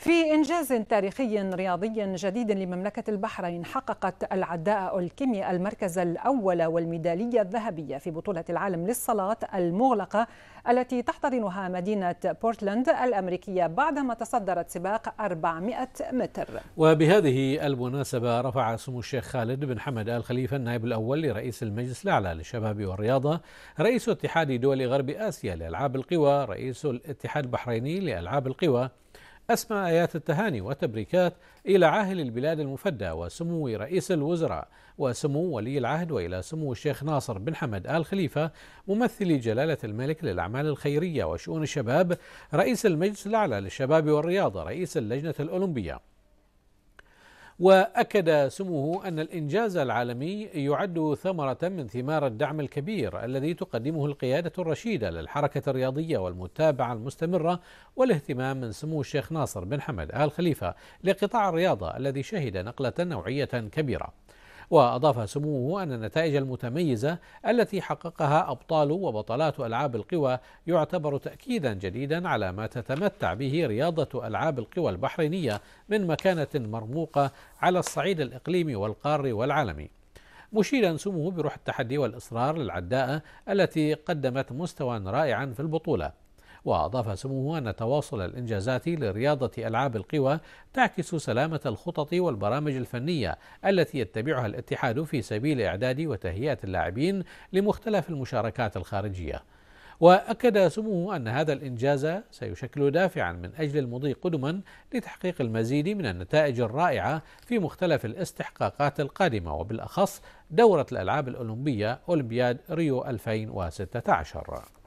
في إنجاز تاريخي رياضي جديد لمملكة البحرين حققت العداء الكيمياء المركز الأول والميدالية الذهبية في بطولة العالم للصلاة المغلقة التي تحتضنها مدينة بورتلاند الأمريكية بعدما تصدرت سباق 400 متر وبهذه المناسبة رفع سمو الشيخ خالد بن حمد آل خليفة النائب الأول لرئيس المجلس الأعلى للشباب والرياضة رئيس اتحاد دول غرب آسيا لألعاب القوى رئيس الاتحاد البحريني لألعاب القوى أسمى آيات التهاني والتبريكات إلى عاهل البلاد المفدى وسمو رئيس الوزراء وسمو ولي العهد وإلى سمو الشيخ ناصر بن حمد آل خليفة ممثل جلالة الملك للأعمال الخيرية وشؤون الشباب رئيس المجلس الأعلى للشباب والرياضة رئيس اللجنة الأولمبية واكد سموه ان الانجاز العالمي يعد ثمره من ثمار الدعم الكبير الذي تقدمه القياده الرشيده للحركه الرياضيه والمتابعه المستمره والاهتمام من سمو الشيخ ناصر بن حمد ال خليفه لقطاع الرياضه الذي شهد نقله نوعيه كبيره. وأضاف سموه أن النتائج المتميزة التي حققها أبطال وبطلات ألعاب القوى يعتبر تأكيدا جديدا على ما تتمتع به رياضة ألعاب القوى البحرينية من مكانة مرموقة على الصعيد الإقليمي والقاري والعالمي مشيرا سموه بروح التحدي والإصرار للعداءة التي قدمت مستوى رائعا في البطولة وأضاف سموه أن تواصل الإنجازات لرياضة ألعاب القوى تعكس سلامة الخطط والبرامج الفنية التي يتبعها الاتحاد في سبيل إعداد وتهيئة اللاعبين لمختلف المشاركات الخارجية. واكد سموه ان هذا الانجاز سيشكل دافعا من اجل المضي قدما لتحقيق المزيد من النتائج الرائعه في مختلف الاستحقاقات القادمه وبالاخص دوره الالعاب الاولمبيه اولمبياد ريو 2016